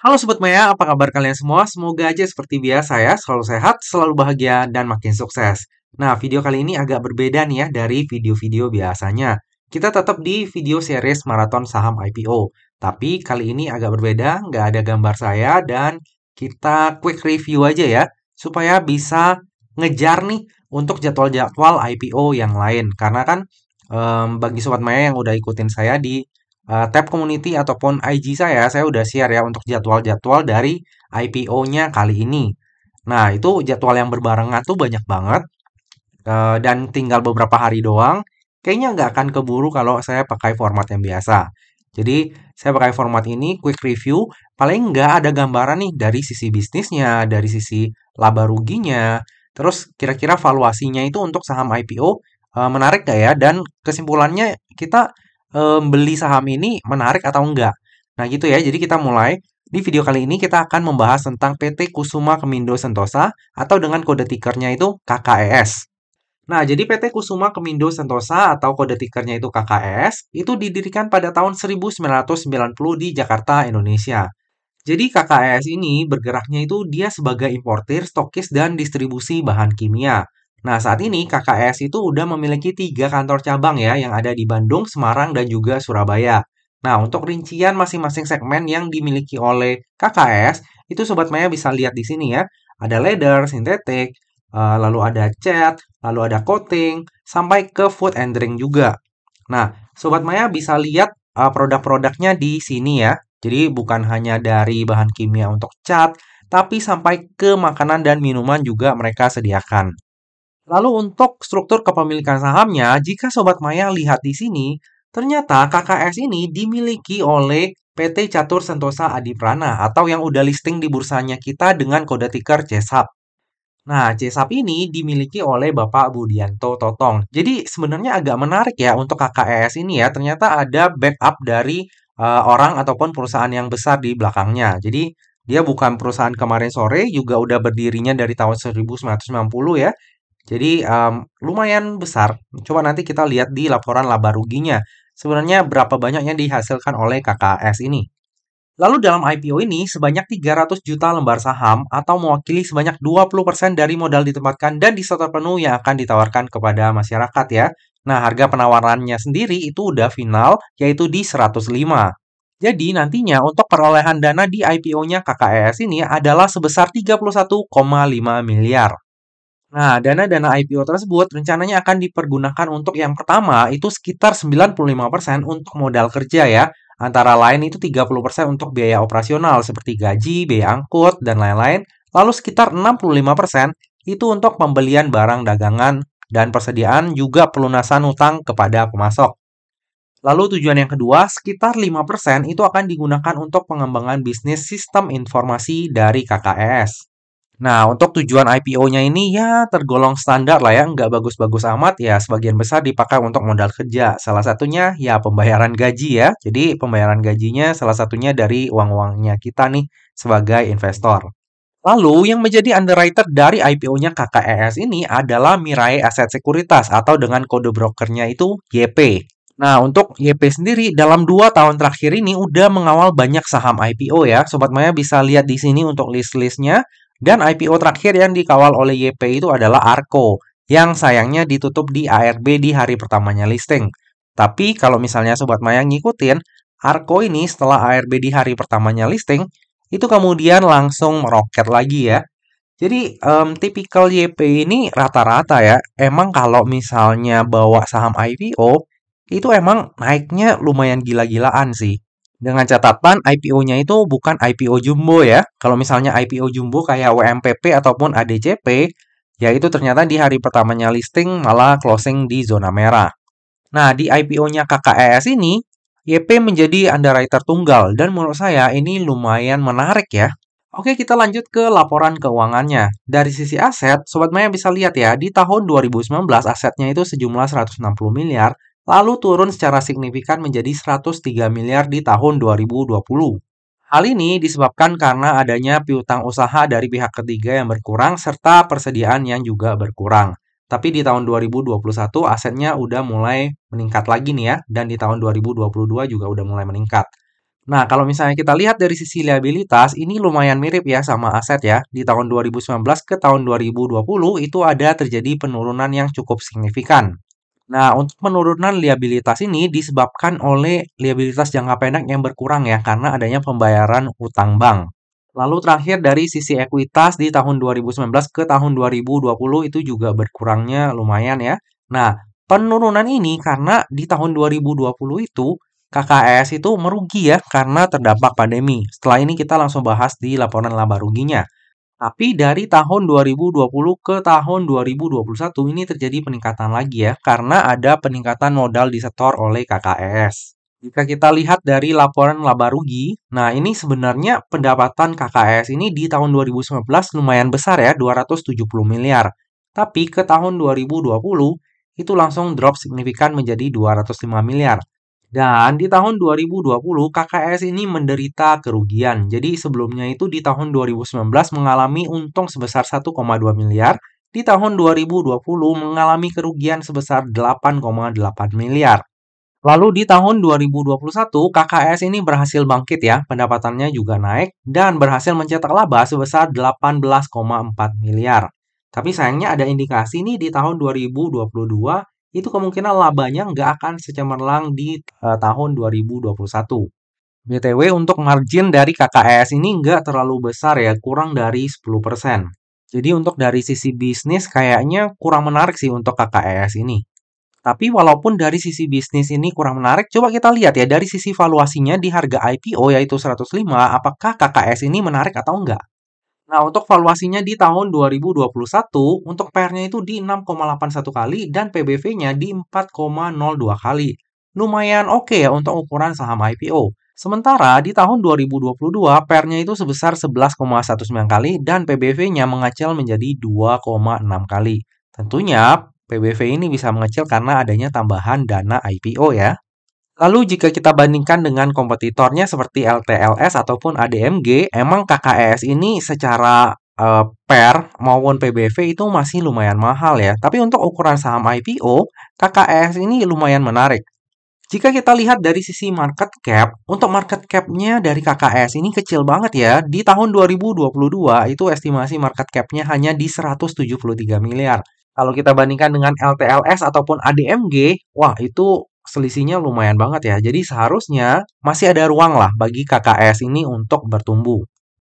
Halo Sobat Maya, apa kabar kalian semua? Semoga aja seperti biasa ya, selalu sehat, selalu bahagia, dan makin sukses. Nah, video kali ini agak berbeda nih ya dari video-video biasanya. Kita tetap di video series Maraton Saham IPO. Tapi kali ini agak berbeda, nggak ada gambar saya, dan kita quick review aja ya, supaya bisa ngejar nih untuk jadwal-jadwal IPO yang lain. Karena kan um, bagi Sobat Maya yang udah ikutin saya di uh, tab community ataupun IG saya, saya udah share ya untuk jadwal-jadwal dari IPO-nya kali ini. Nah, itu jadwal yang berbarengan tuh banyak banget. Uh, dan tinggal beberapa hari doang, kayaknya nggak akan keburu kalau saya pakai format yang biasa. Jadi, saya pakai format ini, quick review, paling nggak ada gambaran nih dari sisi bisnisnya, dari sisi laba ruginya, terus kira-kira valuasinya itu untuk saham IPO eh, menarik nggak ya, dan kesimpulannya kita um, beli saham ini menarik atau enggak. Nah gitu ya, jadi kita mulai. Di video kali ini kita akan membahas tentang PT Kusuma Kemindo Sentosa atau dengan kode tikernya itu KKES. Nah, jadi PT Kusuma Kemindo Sentosa atau kode tikernya itu KKS e itu didirikan pada tahun 1990 di Jakarta, Indonesia. Jadi KKS e ini bergeraknya itu dia sebagai importir, stokis, dan distribusi bahan kimia. Nah, saat ini KKS itu udah memiliki tiga kantor cabang ya yang ada di Bandung, Semarang, dan juga Surabaya. Nah, untuk rincian masing-masing segmen yang dimiliki oleh KKS, itu Sobat Maya bisa lihat di sini ya. Ada leather, sintetik, eh, lalu ada cat, lalu ada coating, sampai ke food and drink juga. Nah, Sobat Maya bisa lihat eh, produk-produknya di sini ya. Jadi, bukan hanya dari bahan kimia untuk cat, tapi sampai ke makanan dan minuman juga mereka sediakan. Lalu untuk struktur kepemilikan sahamnya, jika Sobat Maya lihat di sini, ternyata KKS ini dimiliki oleh PT Catur Sentosa Adiprana atau yang udah listing di bursanya kita dengan kode ticker CSAP. Nah, CSAP ini dimiliki oleh Bapak Budianto Totong. Jadi sebenarnya agak menarik ya untuk KKS ini ya, ternyata ada backup dari uh, orang ataupun perusahaan yang besar di belakangnya. Jadi dia bukan perusahaan kemarin sore, juga udah berdirinya dari tahun 1990 ya. Jadi um, lumayan besar. Coba nanti kita lihat di laporan laba ruginya. Sebenarnya berapa banyak yang dihasilkan oleh KKS ini. Lalu dalam IPO ini sebanyak 300 juta lembar saham atau mewakili sebanyak 20% dari modal ditempatkan dan disetor penuh yang akan ditawarkan kepada masyarakat ya. Nah, harga penawarannya sendiri itu udah final yaitu di 105. Jadi nantinya untuk perolehan dana di IPO-nya KKS ini adalah sebesar 31,5 miliar. Nah, dana-dana IPO tersebut rencananya akan dipergunakan untuk yang pertama itu sekitar 95% untuk modal kerja ya. Antara lain itu 30% untuk biaya operasional seperti gaji, biaya angkut, dan lain-lain. Lalu sekitar 65% itu untuk pembelian barang dagangan dan persediaan juga pelunasan utang kepada pemasok. Lalu tujuan yang kedua, sekitar 5% itu akan digunakan untuk pengembangan bisnis sistem informasi dari KKS. Nah, untuk tujuan IPO-nya ini ya tergolong standar lah ya, nggak bagus-bagus amat ya. Sebagian besar dipakai untuk modal kerja. Salah satunya ya pembayaran gaji ya. Jadi pembayaran gajinya salah satunya dari uang-uangnya kita nih sebagai investor. Lalu yang menjadi underwriter dari IPO-nya KKES ini adalah Mirai Asset Sekuritas atau dengan kode brokernya itu YP. Nah, untuk YP sendiri dalam dua tahun terakhir ini udah mengawal banyak saham IPO ya. Sobat Maya bisa lihat di sini untuk list-listnya. Dan IPO terakhir yang dikawal oleh YP itu adalah Arco yang sayangnya ditutup di ARB di hari pertamanya listing. Tapi kalau misalnya Sobat Maya ngikutin, Arco ini setelah ARB di hari pertamanya listing, itu kemudian langsung meroket lagi ya. Jadi um, tipikal YP ini rata-rata ya, emang kalau misalnya bawa saham IPO, itu emang naiknya lumayan gila-gilaan sih. Dengan catatan IPO-nya itu bukan IPO jumbo ya. Kalau misalnya IPO jumbo kayak WMPP ataupun ADCP, yaitu ternyata di hari pertamanya listing malah closing di zona merah. Nah, di IPO-nya KKES ini, YP menjadi underwriter tunggal dan menurut saya ini lumayan menarik ya. Oke, kita lanjut ke laporan keuangannya. Dari sisi aset, Sobat Maya bisa lihat ya, di tahun 2019 asetnya itu sejumlah 160 miliar lalu turun secara signifikan menjadi 103 miliar di tahun 2020. Hal ini disebabkan karena adanya piutang usaha dari pihak ketiga yang berkurang serta persediaan yang juga berkurang. Tapi di tahun 2021 asetnya udah mulai meningkat lagi nih ya, dan di tahun 2022 juga udah mulai meningkat. Nah, kalau misalnya kita lihat dari sisi liabilitas, ini lumayan mirip ya sama aset ya. Di tahun 2019 ke tahun 2020 itu ada terjadi penurunan yang cukup signifikan. Nah, untuk penurunan liabilitas ini disebabkan oleh liabilitas jangka pendek yang berkurang ya, karena adanya pembayaran utang bank. Lalu terakhir dari sisi ekuitas di tahun 2019 ke tahun 2020 itu juga berkurangnya lumayan ya. Nah, penurunan ini karena di tahun 2020 itu KKS itu merugi ya karena terdampak pandemi. Setelah ini kita langsung bahas di laporan laba ruginya. Tapi dari tahun 2020 ke tahun 2021 ini terjadi peningkatan lagi ya, karena ada peningkatan modal disetor oleh KKS. Jika kita lihat dari laporan laba rugi, nah ini sebenarnya pendapatan KKS ini di tahun 2019 lumayan besar ya, 270 miliar. Tapi ke tahun 2020 itu langsung drop signifikan menjadi 205 miliar. Dan di tahun 2020 KKS ini menderita kerugian. Jadi sebelumnya itu di tahun 2019 mengalami untung sebesar 1,2 miliar, di tahun 2020 mengalami kerugian sebesar 8,8 miliar. Lalu di tahun 2021 KKS ini berhasil bangkit ya, pendapatannya juga naik dan berhasil mencetak laba sebesar 18,4 miliar. Tapi sayangnya ada indikasi nih di tahun 2022 itu kemungkinan labanya nggak akan secemerlang di uh, tahun 2021. BTW untuk margin dari KKS ini nggak terlalu besar ya, kurang dari 10%. Jadi untuk dari sisi bisnis kayaknya kurang menarik sih untuk KKS ini. Tapi walaupun dari sisi bisnis ini kurang menarik, coba kita lihat ya dari sisi valuasinya di harga IPO yaitu 105, apakah KKS ini menarik atau enggak? Nah, untuk valuasinya di tahun 2021, untuk PR-nya itu di 6,81 kali dan PBV-nya di 4,02 kali. Lumayan oke okay ya untuk ukuran saham IPO. Sementara di tahun 2022, PR-nya itu sebesar 11,19 kali dan PBV-nya mengecil menjadi 2,6 kali. Tentunya, PBV ini bisa mengecil karena adanya tambahan dana IPO ya. Lalu jika kita bandingkan dengan kompetitornya seperti LTLS ataupun ADMG, emang KKS ini secara uh, PER maupun PBV itu masih lumayan mahal ya. Tapi untuk ukuran saham IPO, KKS ini lumayan menarik. Jika kita lihat dari sisi market cap, untuk market cap-nya dari KKS ini kecil banget ya. Di tahun 2022 itu estimasi market cap-nya hanya di 173 miliar. Kalau kita bandingkan dengan LTLS ataupun ADMG, wah itu selisihnya lumayan banget ya. Jadi seharusnya masih ada ruang lah bagi KKS ini untuk bertumbuh.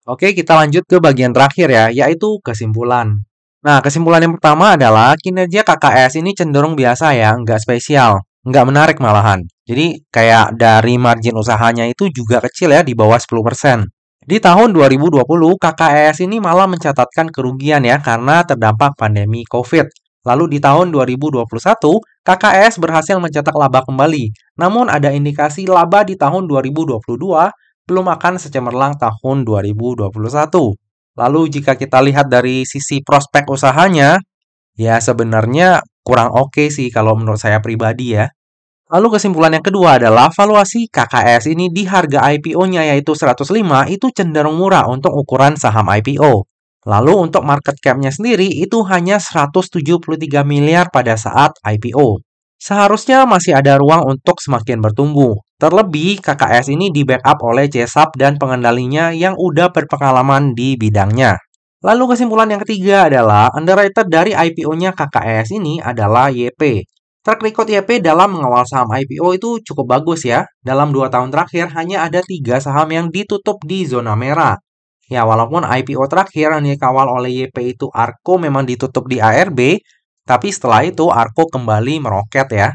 Oke, kita lanjut ke bagian terakhir ya, yaitu kesimpulan. Nah, kesimpulan yang pertama adalah kinerja KKS ini cenderung biasa ya, nggak spesial, nggak menarik malahan. Jadi kayak dari margin usahanya itu juga kecil ya, di bawah 10%. Di tahun 2020, KKS ini malah mencatatkan kerugian ya karena terdampak pandemi COVID. Lalu di tahun 2021, KKS berhasil mencetak laba kembali. Namun ada indikasi laba di tahun 2022 belum akan secemerlang tahun 2021. Lalu jika kita lihat dari sisi prospek usahanya, ya sebenarnya kurang oke okay sih kalau menurut saya pribadi ya. Lalu kesimpulan yang kedua adalah valuasi KKS ini di harga IPO-nya yaitu 105 itu cenderung murah untuk ukuran saham IPO. Lalu untuk market cap-nya sendiri itu hanya 173 miliar pada saat IPO. Seharusnya masih ada ruang untuk semakin bertumbuh. Terlebih, KKS ini di-backup oleh CSAP dan pengendalinya yang udah berpengalaman di bidangnya. Lalu kesimpulan yang ketiga adalah underwriter dari IPO-nya KKS ini adalah YP. Track record YP dalam mengawal saham IPO itu cukup bagus ya. Dalam 2 tahun terakhir hanya ada tiga saham yang ditutup di zona merah. Ya, walaupun IPO terakhir yang dikawal oleh YP itu ARKO memang ditutup di ARB, tapi setelah itu ARKO kembali meroket ya.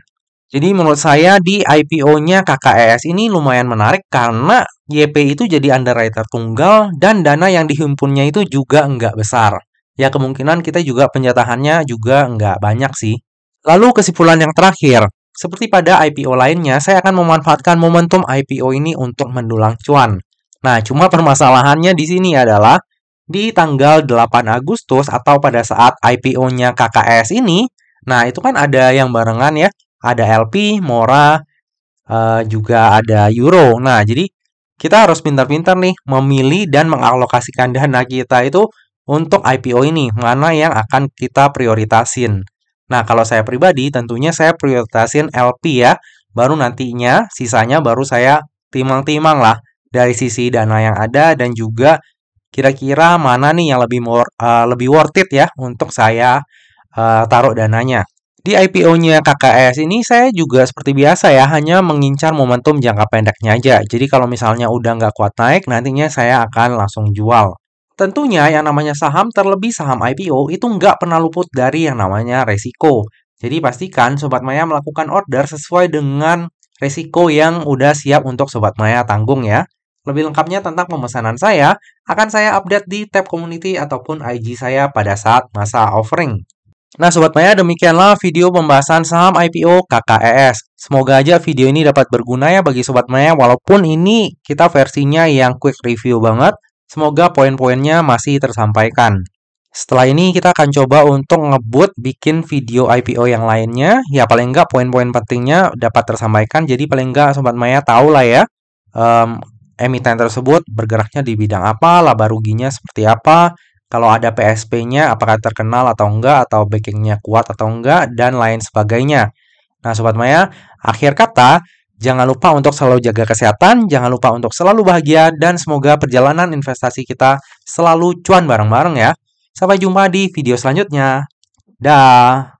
Jadi menurut saya di IPO-nya KKS e ini lumayan menarik karena YP itu jadi underwriter tunggal dan dana yang dihimpunnya itu juga nggak besar. Ya kemungkinan kita juga penjatahannya juga nggak banyak sih. Lalu kesimpulan yang terakhir, seperti pada IPO lainnya, saya akan memanfaatkan momentum IPO ini untuk mendulang cuan. Nah, cuma permasalahannya di sini adalah di tanggal 8 Agustus atau pada saat IPO-nya KKS ini, nah itu kan ada yang barengan ya, ada LP, Mora, eh, juga ada Euro. Nah, jadi kita harus pintar-pintar nih memilih dan mengalokasikan dana kita itu untuk IPO ini, mana yang akan kita prioritasin. Nah, kalau saya pribadi tentunya saya prioritasin LP ya, baru nantinya sisanya baru saya timang-timang lah dari sisi dana yang ada dan juga kira-kira mana nih yang lebih more, uh, lebih worth it ya untuk saya uh, taruh dananya. Di IPO-nya KKS ini saya juga seperti biasa ya hanya mengincar momentum jangka pendeknya aja. Jadi kalau misalnya udah nggak kuat naik, nantinya saya akan langsung jual. Tentunya yang namanya saham terlebih saham IPO itu nggak pernah luput dari yang namanya resiko. Jadi pastikan Sobat Maya melakukan order sesuai dengan resiko yang udah siap untuk Sobat Maya tanggung ya. Lebih lengkapnya tentang pemesanan saya akan saya update di tab community ataupun IG saya pada saat masa offering. Nah Sobat Maya demikianlah video pembahasan saham IPO KKES. Semoga aja video ini dapat berguna ya bagi Sobat Maya walaupun ini kita versinya yang quick review banget. Semoga poin-poinnya masih tersampaikan. Setelah ini kita akan coba untuk ngebut bikin video IPO yang lainnya. Ya paling nggak poin-poin pentingnya dapat tersampaikan. Jadi paling nggak Sobat Maya tahu lah ya um, emiten tersebut bergeraknya di bidang apa, laba ruginya seperti apa, kalau ada PSP-nya apakah terkenal atau enggak, atau backing-nya kuat atau enggak, dan lain sebagainya. Nah Sobat Maya, akhir kata, jangan lupa untuk selalu jaga kesehatan, jangan lupa untuk selalu bahagia, dan semoga perjalanan investasi kita selalu cuan bareng-bareng ya. Sampai jumpa di video selanjutnya. Dah.